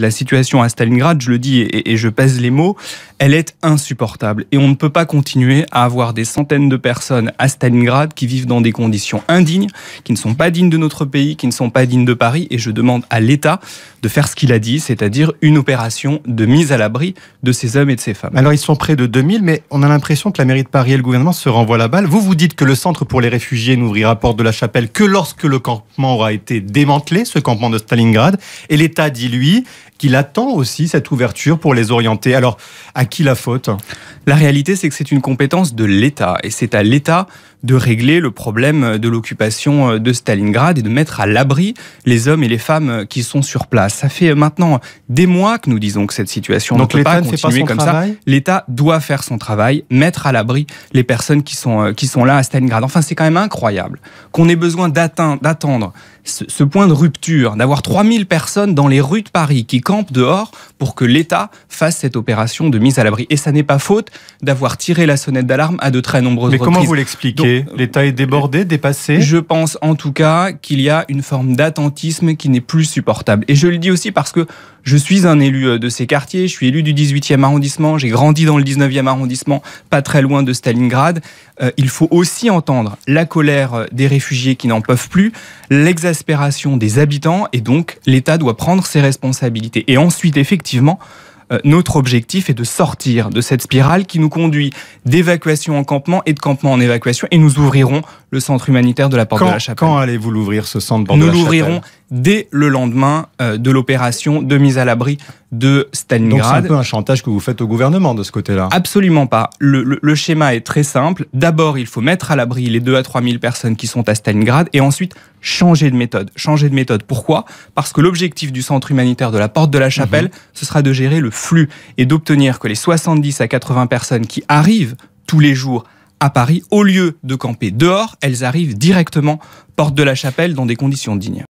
La situation à Stalingrad, je le dis et, je pèse les mots, elle est insupportable. Et on ne peut pas continuer à avoir des centaines de personnes à Stalingrad qui vivent dans des conditions indignes, qui ne sont pas dignes de notre pays, qui ne sont pas dignes de Paris. Et je demande à l'État de faire ce qu'il a dit, c'est-à-dire une opération de mise à l'abri de ces hommes et de ces femmes. Alors ils sont près de 2000, mais on a l'impression que la mairie de Paris et le gouvernement se renvoient la balle. Vous vous dites que le centre pour les réfugiés n'ouvrira porte de la chapelle que lorsque le campement aura été démantelé, ce campement de Stalingrad. Et l'État dit, lui, qu'il attend aussi cette ouverture pour les orienter. Alors, à qui la faute La réalité, c'est que c'est une compétence de l'État et c'est à l'État de régler le problème de l'occupation euh, de Stalingrad et de mettre à l'abri les hommes et les femmes euh, qui sont sur place. Ça fait euh, maintenant des mois que nous disons que cette situation ne peut pas continuer comme ça. L'État doit faire son travail, mettre à l'abri les personnes qui sont, qui sont là à Stalingrad. Enfin, c'est quand même incroyable qu'on ait besoin d'attendre ce, point de rupture, d'avoir 3000 personnes dans les rues de Paris qui campent dehors pour que l'État fasse cette opération de mise à l'abri. Et ça n'est pas faute d'avoir tiré la sonnette d'alarme à de très nombreuses reprises. Mais comment vous l'expliquez L'État est débordé, dépassé Je pense en tout cas qu'il y a une forme d'attentisme qui n'est plus supportable. Et je le dis aussi parce que je suis un élu euh, de ces quartiers, je suis élu du 18e arrondissement, j'ai grandi dans le 19e arrondissement, pas très loin de Stalingrad. Euh, il faut aussi entendre la colère euh, des réfugiés qui n'en peuvent plus, l'exaspération des habitants, et donc l'État doit prendre ses responsabilités. Et ensuite, effectivement, euh, notre objectif est de sortir de cette spirale qui nous conduit d'évacuation en campement et de campement en évacuation. Et nous ouvrirons le centre humanitaire de la Porte de la Chapelle. Quand allez-vous l'ouvrir, ce centre Porte Nous l'ouvrirons dès le lendemain euh, de l'opération de mise à l'abri de Stalingrad. Donc c'est un peu un chantage que vous faites au gouvernement de ce côté-là Absolument pas. Le, le, le schéma est très simple. D'abord, il faut mettre à l'abri les 2 à 3 000 personnes qui sont à Stalingrad et ensuite changer de méthode. Changer de méthode. Pourquoi Parce que l'objectif du centre humanitaire de la Porte de la Chapelle, mhm. ce sera de gérer le flux et d'obtenir que les 70 à 80 personnes qui arrivent tous les jours à Paris, au lieu de camper dehors, elles arrivent directement porte de la Chapelle dans des conditions dignes.